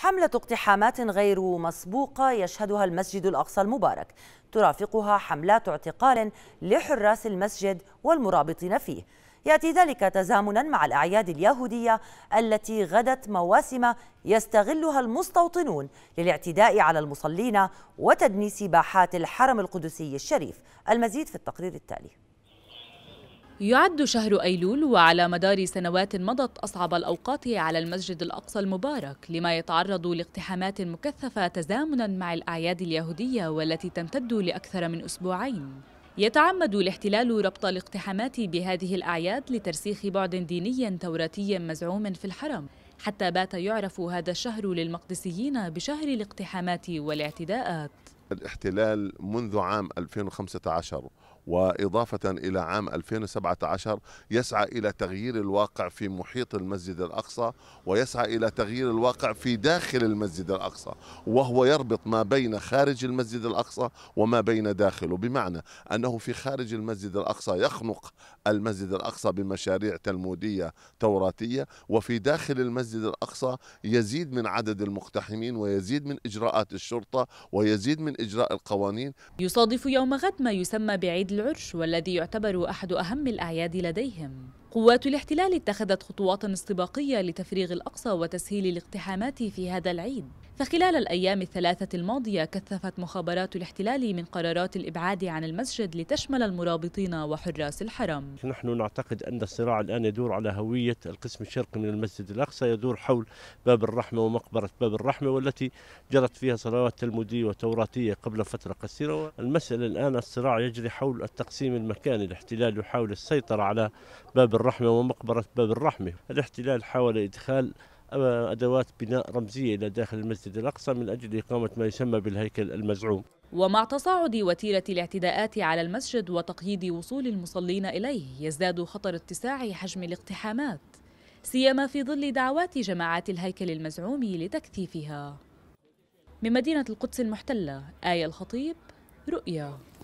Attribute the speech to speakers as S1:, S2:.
S1: حملة اقتحامات غير مسبوقة يشهدها المسجد الأقصى المبارك ترافقها حملات اعتقال لحراس المسجد والمرابطين فيه يأتي ذلك تزامنا مع الأعياد اليهودية التي غدت مواسم يستغلها المستوطنون للاعتداء على المصلين وتدنيس باحات الحرم
S2: القدسي الشريف المزيد في التقرير التالي يعد شهر أيلول وعلى مدار سنوات مضت أصعب الأوقات على المسجد الأقصى المبارك لما يتعرض لاقتحامات مكثفة تزامنا مع الأعياد اليهودية والتي تمتد لأكثر من أسبوعين يتعمد الاحتلال ربط الاقتحامات بهذه الأعياد لترسيخ بعد ديني توراتي مزعوم في الحرم حتى بات يعرف هذا الشهر للمقدسيين بشهر الاقتحامات والاعتداءات
S3: الاحتلال منذ عام 2015 وإضافة إلى عام 2017 يسعى إلى تغيير الواقع في محيط المسجد الأقصى ويسعى إلى تغيير الواقع في داخل المسجد الأقصى وهو يربط ما بين خارج المسجد الأقصى وما بين داخله بمعنى أنه في خارج المسجد الأقصى يخنق المسجد الأقصى بمشاريع تلمودية توراتية وفي داخل المسجد الأقصى يزيد من عدد المقتحمين ويزيد من إجراءات الشرطة ويزيد من إجراء القوانين
S2: يصادف يوم غد ما يسمى بعيد العرش والذي يعتبر أحد أهم الأعياد لديهم قوات الاحتلال اتخذت خطوات استباقية لتفريغ الأقصى وتسهيل الاقتحامات في هذا العيد فخلال الأيام الثلاثة الماضية كثفت مخابرات الاحتلال من قرارات الإبعاد عن المسجد لتشمل المرابطين وحراس الحرم
S4: نحن نعتقد أن الصراع الآن يدور على هوية القسم الشرقي من المسجد الأقصى يدور حول باب الرحمة ومقبرة باب الرحمة والتي جرت فيها صلوات تلمودية وتوراتية قبل فترة قصيرة المسألة الآن الصراع يجري حول التقسيم المكاني الاحتلال يحاول السيطرة على باب الرحمة ومقبرة باب الرحمة الاحتلال حاول إدخال أدوات بناء رمزية إلى داخل المسجد الأقصى من أجل إقامة ما يسمى بالهيكل المزعوم
S2: ومع تصاعد وتيرة الاعتداءات على المسجد وتقييد وصول المصلين إليه يزداد خطر اتساع حجم الاقتحامات سيما في ظل دعوات جماعات الهيكل المزعوم لتكثيفها من مدينة القدس المحتلة آية الخطيب رؤيا